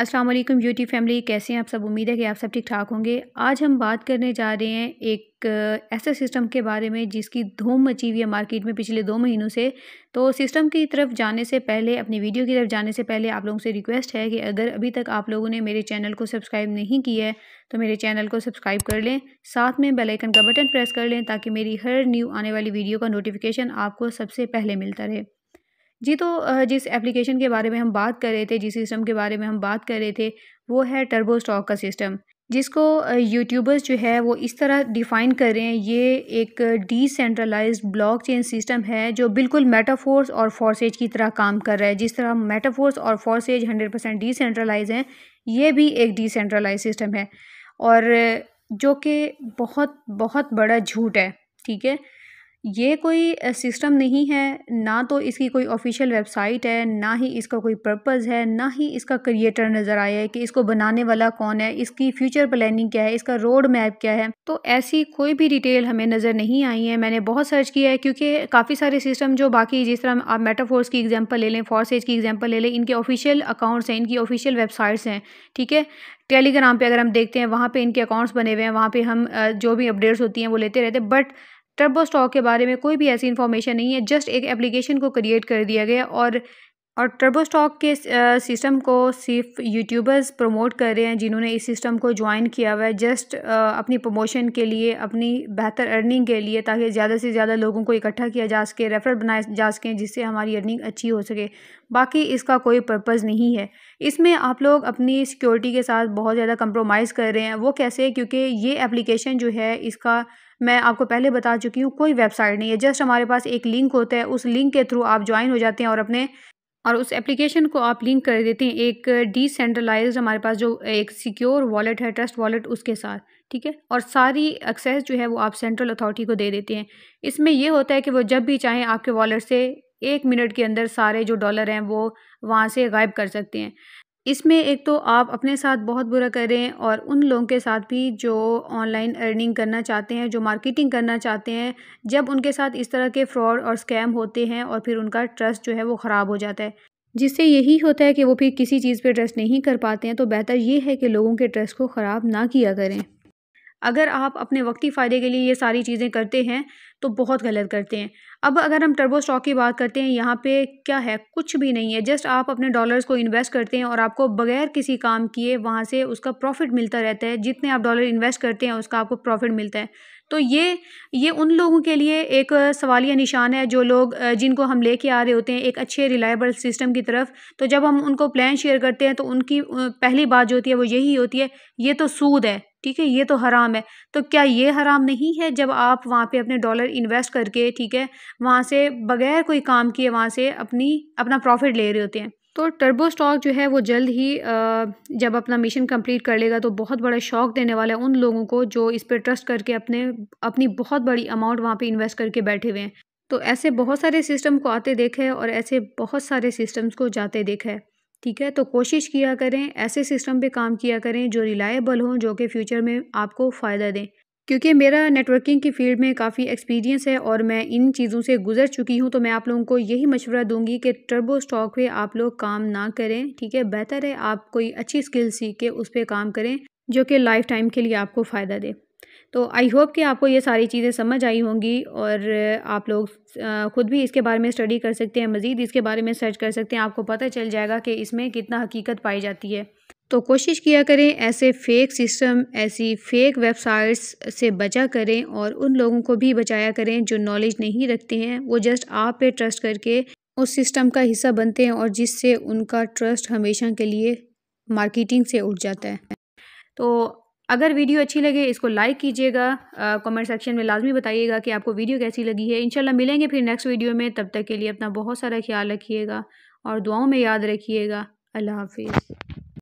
अस्सलाम वालेकुम UT family कैसे हैं आप सब उम्मीद है कि आप सब ठीक ठाक होंगे आज हम बात करने जा रहे हैं एक ऐसे सिस्टम के बारे में जिसकी धूम मची हुई है मार्केट में पिछले दो महीनों से तो सिस्टम की तरफ जाने से पहले अपनी वीडियो की तरफ जाने से पहले आप लोगों से रिक्वेस्ट है कि अगर अभी तक आप लोगों ने मेरे चैनल को सब्सक्राइब नहीं किया है तो मेरे चैनल को सब्सक्राइब कर लें साथ में बेलाइकन का बटन प्रेस कर लें ताकि मेरी हर न्यू आने वाली वीडियो का नोटिफिकेशन आपको सबसे पहले मिलता रहे जी तो जिस एप्लीकेशन के बारे में हम बात कर रहे थे जिस सिस्टम के बारे में हम बात कर रहे थे वो है टर्बो स्टॉक का सिस्टम जिसको यूट्यूबर्स जो है वो इस तरह डिफ़ाइन कर रहे हैं ये एक डिसेंट्रलाइज्ड ब्लॉकचेन सिस्टम है जो बिल्कुल मेटाफोर्स और फोर्सेज की तरह काम कर रहा है जिस तरह मेटाफोर्स और फोर्सेज हंड्रेड परसेंट डिसेंट्रलाइज हैं ये भी एक डिसेंट्रलाइज सिस्टम है और जो कि बहुत बहुत बड़ा झूठ है ठीक है ये कोई सिस्टम नहीं है ना तो इसकी कोई ऑफिशियल वेबसाइट है ना ही इसका कोई पर्पस है ना ही इसका क्रिएटर नज़र आया है कि इसको बनाने वाला कौन है इसकी फ्यूचर प्लानिंग क्या है इसका रोड मैप क्या है तो ऐसी कोई भी डिटेल हमें नज़र नहीं आई है मैंने बहुत सर्च किया है क्योंकि काफ़ी सारे सिस्टम जो बाकी जिस तरह आप मेटाफोर्स की एग्जाम्पल ले लें फॉर्सेज की एग्जाम्पल ले लें इनके ऑफिशियल अकाउंट्स हैं इनकी ऑफिशियल वेबसाइट्स हैं ठीक है टेलीग्राम पे अगर हम देखते हैं वहाँ पे इनके अकाउंट्स बने हुए हैं वहाँ पे हम जो भी अपडेट्स होती हैं वो लेते रहते हैं बट टर्बो स्टॉक के बारे में कोई भी ऐसी इन्फॉर्मेशन नहीं है जस्ट एक एप्लीकेशन को क्रिएट कर दिया गया और और टर्बो स्टॉक के सिस्टम को सिर्फ यूट्यूबर्स प्रमोट कर रहे हैं जिन्होंने इस सिस्टम को ज्वाइन किया हुआ है जस्ट अपनी प्रमोशन के लिए अपनी बेहतर अर्निंग के लिए ताकि ज़्यादा से ज़्यादा लोगों को इकट्ठा किया जा सके रेफर बनाए जा सकें जिससे हमारी अर्निंग अच्छी हो सके बाकी इसका कोई पर्पज़ नहीं है इसमें आप लोग अपनी सिक्योरिटी के साथ बहुत ज़्यादा कंप्रोमाइज़ कर रहे हैं वो कैसे क्योंकि ये एप्लीकेशन जो है इसका मैं आपको पहले बता चुकी हूँ कोई वेबसाइट नहीं है जस्ट हमारे पास एक लिंक होता है उस लिंक के थ्रू आप ज्वाइन हो जाते हैं और अपने और उस एप्लीकेशन को आप लिंक कर देते हैं एक डिसेंट्रलाइज हमारे पास जो एक सिक्योर वॉलेट है ट्रस्ट वॉलेट उसके साथ ठीक है और सारी एक्सेस जो है वो आप सेंट्रल अथॉरिटी को दे देते हैं इसमें यह होता है कि वो जब भी चाहें आपके वॉलेट से एक मिनट के अंदर सारे जो डॉलर हैं वो वहाँ से गायब कर सकते हैं इसमें एक तो आप अपने साथ बहुत बुरा करें और उन लोगों के साथ भी जो ऑनलाइन अर्निंग करना चाहते हैं जो मार्केटिंग करना चाहते हैं जब उनके साथ इस तरह के फ्रॉड और स्कैम होते हैं और फिर उनका ट्रस्ट जो है वो ख़राब हो जाता है जिससे यही होता है कि वो फिर किसी चीज़ पर ट्रस्ट नहीं कर पाते हैं तो बेहतर ये है कि लोगों के ट्रस्ट को ख़राब ना किया करें अगर आप अपने वक्ती फ़ायदे के लिए ये सारी चीज़ें करते हैं तो बहुत गलत करते हैं अब अगर हम टर्बो स्टॉक की बात करते हैं यहाँ पे क्या है कुछ भी नहीं है जस्ट आप अपने डॉलर्स को इन्वेस्ट करते हैं और आपको बगैर किसी काम किए वहाँ से उसका प्रॉफिट मिलता रहता है जितने आप डॉलर इन्वेस्ट करते हैं उसका आपको प्रॉफिट मिलता है तो ये ये उन लोगों के लिए एक सवालिया निशान है जो लोग जिनको हम लेके आ रहे होते हैं एक अच्छे रिलायबल सिस्टम की तरफ तो जब हम उनको प्लान शेयर करते हैं तो उनकी पहली बात जो होती है वो यही होती है ये तो सूद है ठीक है ये तो हराम है तो क्या ये हराम नहीं है जब आप वहाँ पे अपने डॉलर इन्वेस्ट करके ठीक है वहाँ से बगैर कोई काम किए वहाँ से अपनी अपना प्रॉफिट ले रहे होते हैं तो टर्बो स्टॉक जो है वो जल्द ही जब अपना मिशन कंप्लीट कर लेगा तो बहुत बड़ा शौक देने वाला है उन लोगों को जो इस पर ट्रस्ट करके अपने अपनी बहुत बड़ी अमाउंट वहाँ पर इन्वेस्ट करके बैठे हुए हैं तो ऐसे बहुत सारे सिस्टम को आते देखे और ऐसे बहुत सारे सिस्टम्स को जाते देखे ठीक है तो कोशिश किया करें ऐसे सिस्टम पे काम किया करें जो रिलायबल हों जो कि फ्यूचर में आपको फ़ायदा दें क्योंकि मेरा नेटवर्किंग की फ़ील्ड में काफ़ी एक्सपीरियंस है और मैं इन चीज़ों से गुजर चुकी हूँ तो मैं आप लोगों को यही मशवरा दूंगी कि टर्बो स्टॉक पे आप लोग काम ना करें ठीक है बेहतर है आप कोई अच्छी स्किल सीख के उस पर काम करें जो कि लाइफ टाइम के लिए आपको फ़ायदा दे तो आई होप कि आपको ये सारी चीज़ें समझ आई होंगी और आप लोग ख़ुद भी इसके बारे में स्टडी कर सकते हैं मज़ीद इसके बारे में सर्च कर सकते हैं आपको पता चल जाएगा कि इसमें कितना हकीकत पाई जाती है तो कोशिश किया करें ऐसे फ़ेक सिस्टम ऐसी फ़ेक वेबसाइट्स से बचा करें और उन लोगों को भी बचाया करें जो नॉलेज नहीं रखते हैं वो जस्ट आप पे ट्रस्ट करके उस सिस्टम का हिस्सा बनते हैं और जिससे उनका ट्रस्ट हमेशा के लिए मार्केटिंग से उठ जाता है तो अगर वीडियो अच्छी लगे इसको लाइक कीजिएगा कमेंट सेक्शन में लाजमी बताइएगा कि आपको वीडियो कैसी लगी है इंशाल्लाह मिलेंगे फिर नेक्स्ट वीडियो में तब तक के लिए अपना बहुत सारा ख्याल रखिएगा और दुआओं में याद रखिएगा अल्लाह हाफिज़